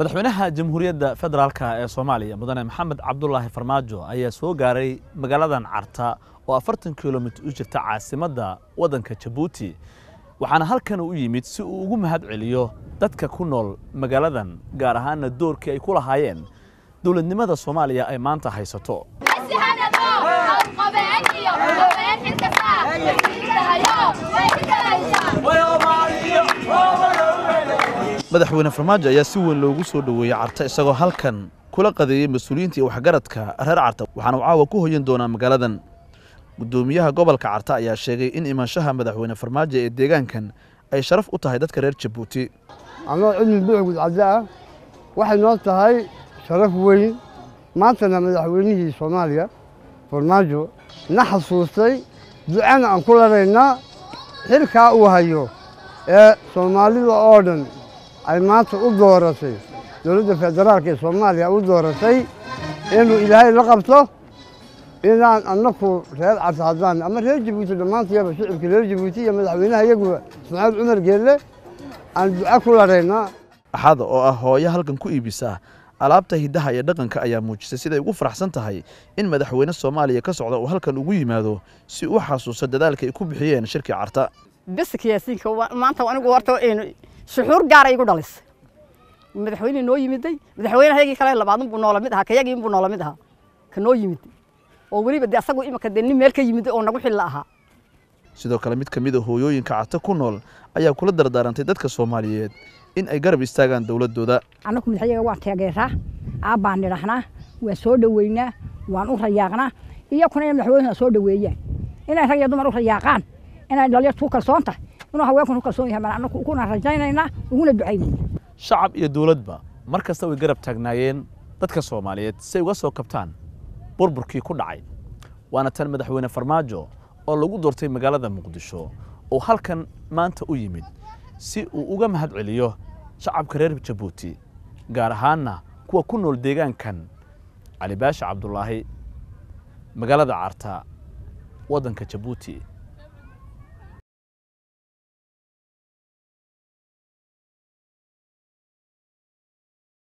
madaxweynaha jamhuuriyadda federaalka ee soomaaliya mudane maxamed cabdulaahi farmaajo ayaa soo gaaray magaaladan carta oo afartan kilomiter u jirta caasimadda waddanka jabuuti waxaana halkan u yimid si uu ugu mahad celiyo dadka ku nool magaaladan gaar ahaanna doorkii ay ku lahaayeen dowladnimada soomaaliya ay maanta haysato madaxweyne farmaajo ayaa si weyn loogu soo dhoweeyey carta isagoo halkan kula qadeeyey mas-uuliyiinta iyo waxgaradka reer carta waxaana u caawa ku hoyan doonaa magaaladan guddoomiyaha gobolka carta ayaa sheegay in imaanshaha madaxweyne farmaajo ee deegaankan ay sharaf u tahay dadka reer jabuuti anoo cidmi buuxgud cadde ah waxay noo tahay sharaf weyn maantana madaxweynihii soomaaliya farmaajo na xasuustay ducana aan ku laraynaa xilkaa uu hayo ee soomaalida oo dhan ay maanta u dooratay dowladda federaalka ee soomaaliya u dooratay inuu ilaahay la qabto inaan annaku reer cabta haddaan ama reer jabuuti dhammaantayaba shicibka reer jabuuti iyo madaxweynaha iyaguba ismaaciil cumar geelle aan duca ku larayna axada oo ah hooyo halkan ku iibisa alaabta hiddaha iyo dhaqanka ayaa muujisay siday ugu faraxsan tahay in madaxweyne soomaaliya ka socda uu halkan ugu yimaado si u xasuuso dadaalka ay ku bixiyeen shirkii carta shuxuur gaaray igu dhalisay madaxweyne noo yimiday madaxweyne madaxweynehayagii kale labaadun buu noola mid ahaa kayagii inbuu noola mid ahaa ka noo yimid oo weliba dee asagu imika dee nin meel ka yimiday oo nagu xilla ahaa sidoo kale mid ka mid a hooyooyinka cato ku nool ayaa kula dardaarantay dadka soomaaliyeed in ay garab istaagaan dowladdooda annagu madaxyaga waan taageeraa aabbaan nidhahnaa waan soo dhoweynaa waan u rayaaqnaa iyo kuna inay madaxweynuhuna soo dhoweeyaan inay rag iyo dumar u rayaaqaan inay dhalinyartu ku kalsoon tahay inuu haweenkanu kalsoon yahay manacnakuna rajaynaynaa uguna ducaynayna shacab iyo dawladba mar kasta way garab taagnaayeen dadka soomaaliyeed si ay uga soo kabtaan burburkii ku dhacay waana tan madaxweyne farmaajo oo lagu doortay magaalada muqdisho oo halkan maanta u yimid si uu uga mahad celiyo shacabka reer jabuuti gaar ahaanna kuwa ku nool deegaankan cali baasha cabdulaahi magaalada caarta waddanka jabuuti